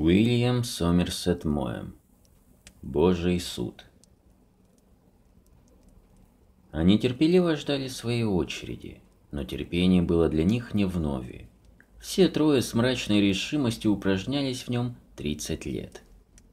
Уильям Сомерсет Моэм. Божий суд. Они терпеливо ждали своей очереди, но терпение было для них не вновь. Все трое с мрачной решимостью упражнялись в нем 30 лет.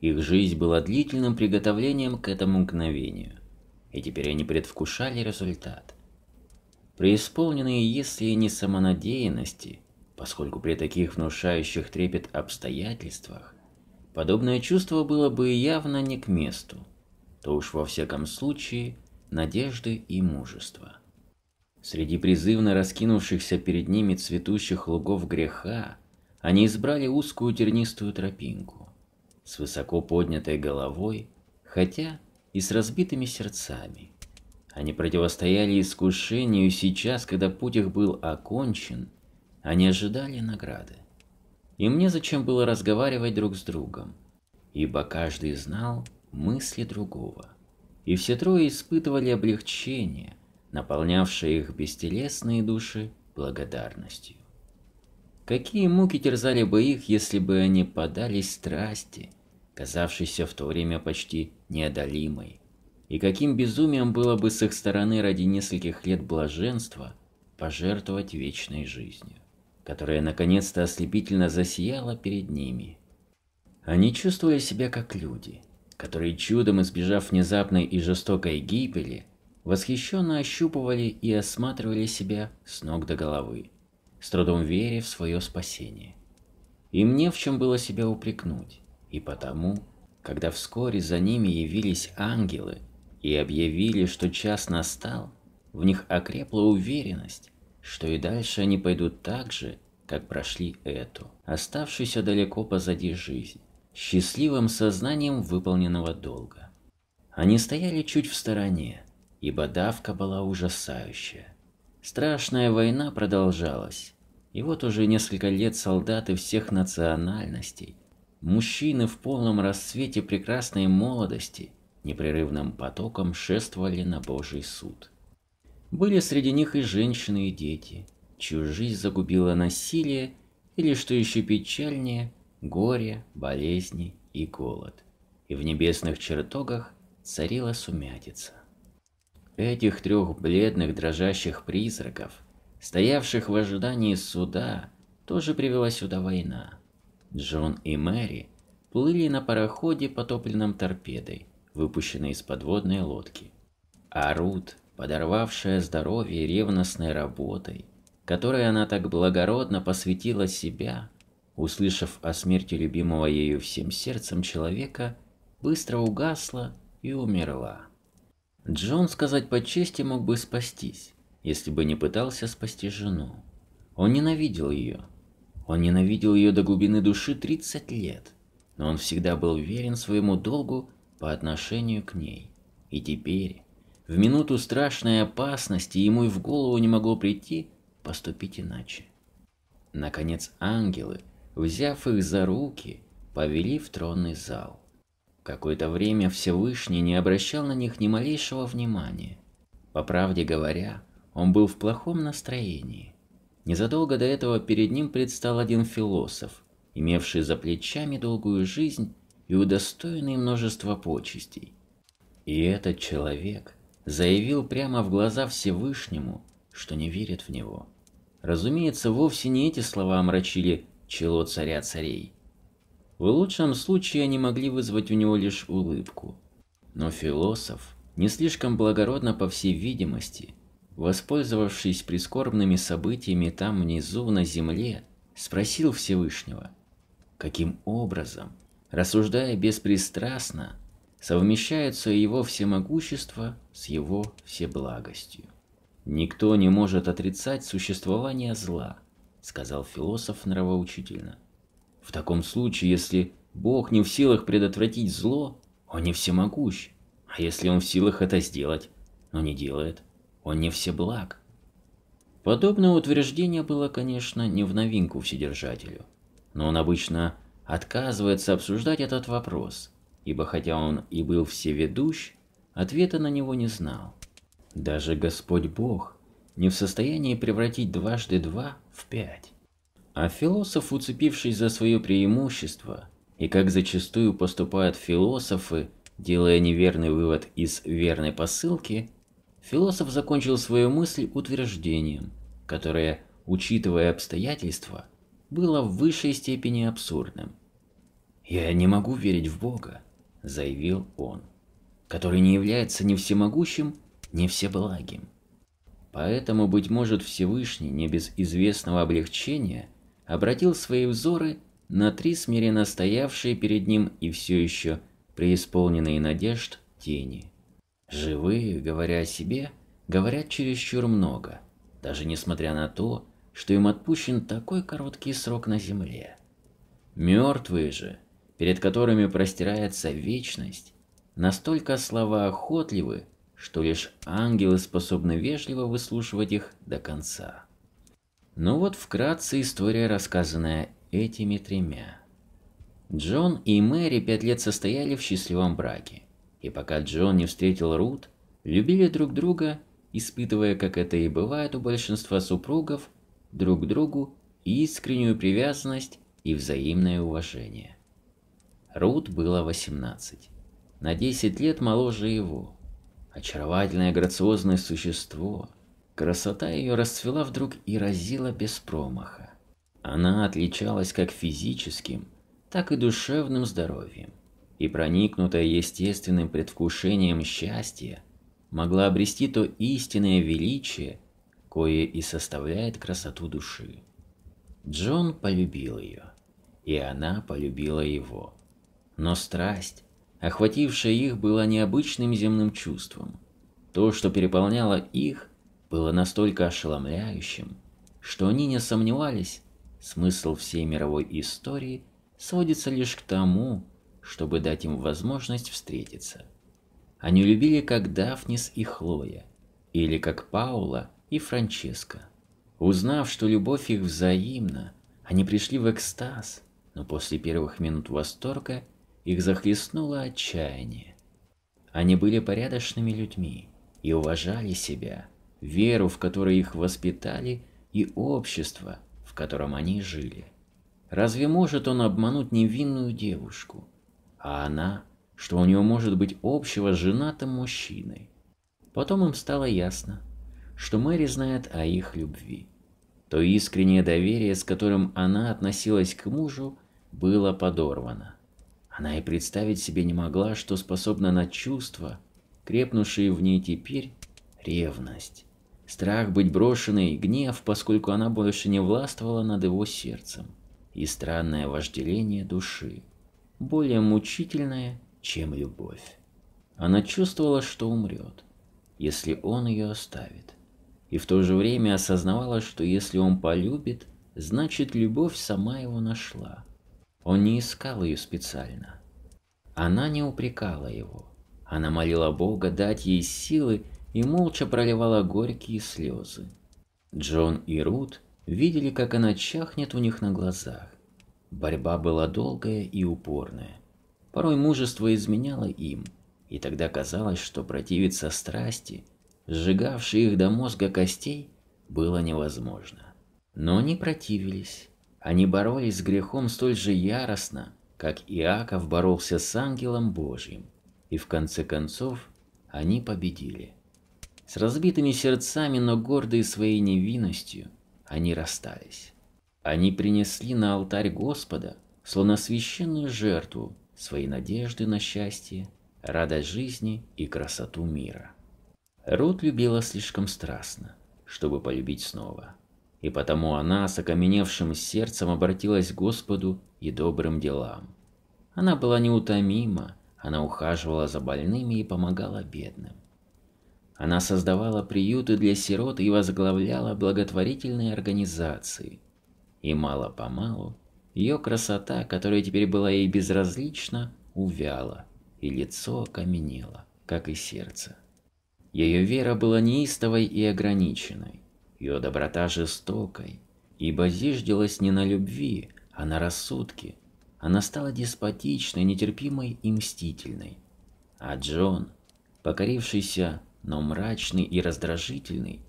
Их жизнь была длительным приготовлением к этому мгновению, и теперь они предвкушали результат. Преисполненные, если не самонадеянности, поскольку при таких внушающих трепет обстоятельствах подобное чувство было бы явно не к месту, то уж во всяком случае надежды и мужества. Среди призывно раскинувшихся перед ними цветущих лугов греха они избрали узкую тернистую тропинку, с высоко поднятой головой, хотя и с разбитыми сердцами. Они противостояли искушению сейчас, когда путь их был окончен, они ожидали награды. И мне зачем было разговаривать друг с другом, ибо каждый знал мысли другого. И все трое испытывали облегчение, наполнявшее их бестелесные души благодарностью. Какие муки терзали бы их, если бы они подались страсти, казавшейся в то время почти неодолимой, и каким безумием было бы с их стороны ради нескольких лет блаженства пожертвовать вечной жизнью которая наконец-то ослепительно засияла перед ними. Они чувствовали себя как люди, которые чудом избежав внезапной и жестокой гибели, восхищенно ощупывали и осматривали себя с ног до головы, с трудом веря в свое спасение. Им не в чем было себя упрекнуть, и потому, когда вскоре за ними явились ангелы и объявили, что час настал, в них окрепла уверенность, что и дальше они пойдут так же, как прошли эту, оставшуюся далеко позади жизнь, счастливым сознанием выполненного долга. Они стояли чуть в стороне, ибо давка была ужасающая. Страшная война продолжалась, и вот уже несколько лет солдаты всех национальностей, мужчины в полном расцвете прекрасной молодости, непрерывным потоком шествовали на Божий суд. Были среди них и женщины, и дети, чью жизнь загубило насилие или, что еще печальнее, горе, болезни и голод. И в небесных чертогах царила сумятица. Этих трех бледных дрожащих призраков, стоявших в ожидании суда, тоже привела сюда война. Джон и Мэри плыли на пароходе, потопленном торпедой, выпущенной из подводной лодки. А Рут подорвавшая здоровье ревностной работой, которой она так благородно посвятила себя, услышав о смерти любимого ею всем сердцем человека, быстро угасла и умерла. Джон, сказать по чести, мог бы спастись, если бы не пытался спасти жену. Он ненавидел ее. Он ненавидел ее до глубины души 30 лет, но он всегда был верен своему долгу по отношению к ней. И теперь, в минуту страшной опасности ему и в голову не могло прийти поступить иначе. Наконец ангелы, взяв их за руки, повели в тронный зал. Какое-то время Всевышний не обращал на них ни малейшего внимания. По правде говоря, он был в плохом настроении. Незадолго до этого перед ним предстал один философ, имевший за плечами долгую жизнь и удостоенный множества почестей. И этот человек заявил прямо в глаза Всевышнему, что не верит в него. Разумеется, вовсе не эти слова омрачили чело царя царей. В лучшем случае они могли вызвать у него лишь улыбку. Но философ, не слишком благородно по всей видимости, воспользовавшись прискорбными событиями там внизу на земле, спросил Всевышнего, каким образом, рассуждая беспристрастно, совмещается его всемогущество с его всеблагостью. «Никто не может отрицать существование зла», — сказал философ нравоучительно. «В таком случае, если Бог не в силах предотвратить зло, он не всемогущ, а если он в силах это сделать, но не делает, он не всеблаг». Подобное утверждение было, конечно, не в новинку Вседержателю, но он обычно отказывается обсуждать этот вопрос — ибо хотя он и был всеведущ, ответа на него не знал. Даже Господь Бог не в состоянии превратить дважды два в пять. А философ, уцепившись за свое преимущество, и как зачастую поступают философы, делая неверный вывод из верной посылки, философ закончил свою мысль утверждением, которое, учитывая обстоятельства, было в высшей степени абсурдным. «Я не могу верить в Бога, – заявил он, – который не является ни всемогущим, ни всеблагим. Поэтому, быть может, Всевышний, не без известного облегчения, обратил свои взоры на три смиренно стоявшие перед ним и все еще преисполненные надежд тени. Живые, говоря о себе, говорят чересчур много, даже несмотря на то, что им отпущен такой короткий срок на земле. Мертвые же – перед которыми простирается вечность, настолько слова охотливы, что лишь ангелы способны вежливо выслушивать их до конца. Ну вот вкратце история, рассказанная этими тремя. Джон и Мэри пять лет состояли в счастливом браке, и пока Джон не встретил Рут, любили друг друга, испытывая, как это и бывает у большинства супругов, друг к другу искреннюю привязанность и взаимное уважение. Рут было 18. На 10 лет моложе его. Очаровательное грациозное существо. Красота ее расцвела вдруг и разила без промаха. Она отличалась как физическим, так и душевным здоровьем. И проникнутая естественным предвкушением счастья, могла обрести то истинное величие, кое и составляет красоту души. Джон полюбил ее, и она полюбила его. Но страсть, охватившая их, была необычным земным чувством. То, что переполняло их, было настолько ошеломляющим, что они не сомневались, смысл всей мировой истории сводится лишь к тому, чтобы дать им возможность встретиться. Они любили как Дафнис и Хлоя, или как Паула и Франческо. Узнав, что любовь их взаимна, они пришли в экстаз, но после первых минут восторга – их захлестнуло отчаяние. Они были порядочными людьми и уважали себя, веру, в которой их воспитали, и общество, в котором они жили. Разве может он обмануть невинную девушку? А она, что у него может быть общего с женатым мужчиной. Потом им стало ясно, что Мэри знает о их любви. То искреннее доверие, с которым она относилась к мужу, было подорвано. Она и представить себе не могла, что способна на чувства, крепнувшие в ней теперь ревность, страх быть брошенной, гнев, поскольку она больше не властвовала над его сердцем, и странное вожделение души, более мучительное, чем любовь. Она чувствовала, что умрет, если он ее оставит, и в то же время осознавала, что если он полюбит, значит любовь сама его нашла. Он не искал ее специально. Она не упрекала его. Она молила Бога дать ей силы и молча проливала горькие слезы. Джон и Рут видели, как она чахнет у них на глазах. Борьба была долгая и упорная. Порой мужество изменяло им, и тогда казалось, что противиться страсти, сжигавшей их до мозга костей, было невозможно. Но они противились, они боролись с грехом столь же яростно, как Иаков боролся с ангелом Божьим, и в конце концов они победили. С разбитыми сердцами, но гордые своей невинностью, они расстались. Они принесли на алтарь Господа, словно священную жертву, свои надежды на счастье, радость жизни и красоту мира. Рут любила слишком страстно, чтобы полюбить снова – и потому она с окаменевшим сердцем обратилась к Господу и добрым делам. Она была неутомима, она ухаживала за больными и помогала бедным. Она создавала приюты для сирот и возглавляла благотворительные организации. И мало-помалу ее красота, которая теперь была ей безразлична, увяла, и лицо окаменело, как и сердце. Ее вера была неистовой и ограниченной ее доброта жестокой, ибо зиждилась не на любви, а на рассудке. Она стала деспотичной, нетерпимой и мстительной. А Джон, покорившийся, но мрачный и раздражительный,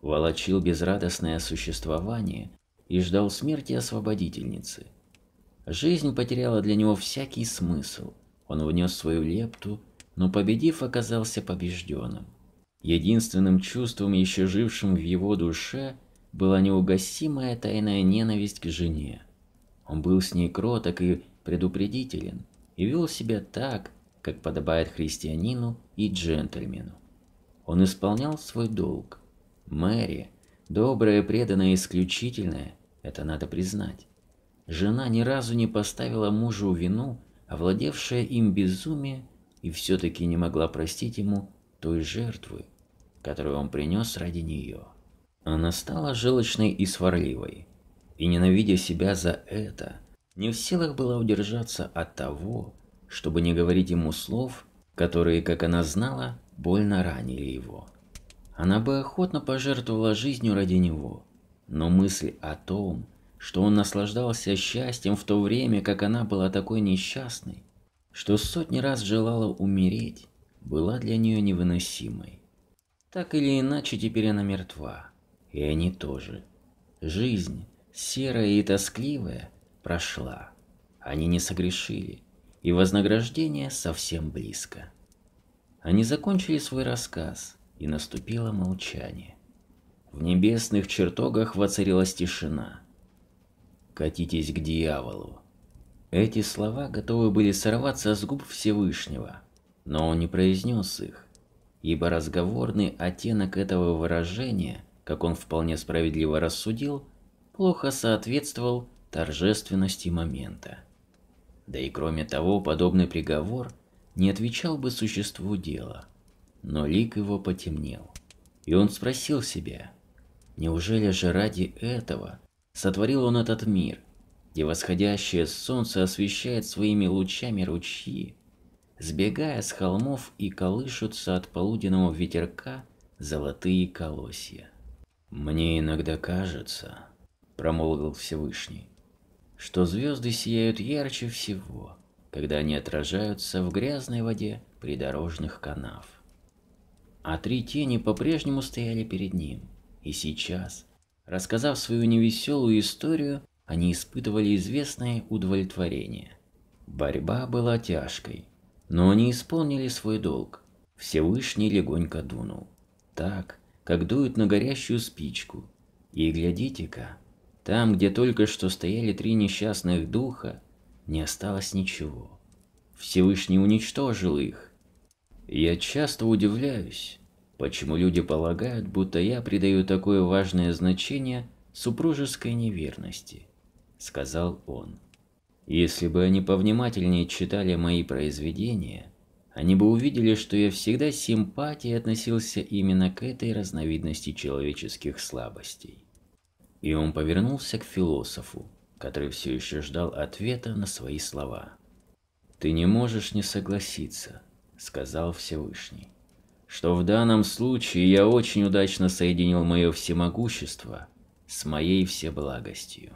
волочил безрадостное существование и ждал смерти освободительницы. Жизнь потеряла для него всякий смысл. Он внес свою лепту, но победив, оказался побежденным. Единственным чувством, еще жившим в его душе, была неугасимая тайная ненависть к жене. Он был с ней кроток и предупредителен, и вел себя так, как подобает христианину и джентльмену. Он исполнял свой долг. Мэри, добрая, преданная, исключительная, это надо признать. Жена ни разу не поставила мужу вину, овладевшая им безумие, и все-таки не могла простить ему той жертвы, которую он принес ради нее. Она стала желчной и сварливой, и, ненавидя себя за это, не в силах была удержаться от того, чтобы не говорить ему слов, которые, как она знала, больно ранили его. Она бы охотно пожертвовала жизнью ради него, но мысль о том, что он наслаждался счастьем в то время, как она была такой несчастной, что сотни раз желала умереть, была для нее невыносимой. Так или иначе, теперь она мертва. И они тоже. Жизнь, серая и тоскливая, прошла. Они не согрешили, и вознаграждение совсем близко. Они закончили свой рассказ, и наступило молчание. В небесных чертогах воцарилась тишина. «Катитесь к дьяволу!» Эти слова готовы были сорваться с губ Всевышнего – но он не произнес их, ибо разговорный оттенок этого выражения, как он вполне справедливо рассудил, плохо соответствовал торжественности момента. Да и кроме того, подобный приговор не отвечал бы существу дела. Но лик его потемнел, и он спросил себя, неужели же ради этого сотворил он этот мир, где восходящее солнце освещает своими лучами ручьи, сбегая с холмов и колышутся от полуденного ветерка золотые колосья. «Мне иногда кажется», — промолвил Всевышний, — «что звезды сияют ярче всего, когда они отражаются в грязной воде придорожных канав». А три тени по-прежнему стояли перед ним, и сейчас, рассказав свою невеселую историю, они испытывали известное удовлетворение. Борьба была тяжкой, но они исполнили свой долг. Всевышний легонько дунул. Так, как дуют на горящую спичку. И глядите-ка, там, где только что стояли три несчастных духа, не осталось ничего. Всевышний уничтожил их. Я часто удивляюсь, почему люди полагают, будто я придаю такое важное значение супружеской неверности, сказал он. Если бы они повнимательнее читали мои произведения, они бы увидели, что я всегда с симпатией относился именно к этой разновидности человеческих слабостей. И он повернулся к философу, который все еще ждал ответа на свои слова. «Ты не можешь не согласиться», — сказал Всевышний, «что в данном случае я очень удачно соединил мое всемогущество с моей всеблагостью».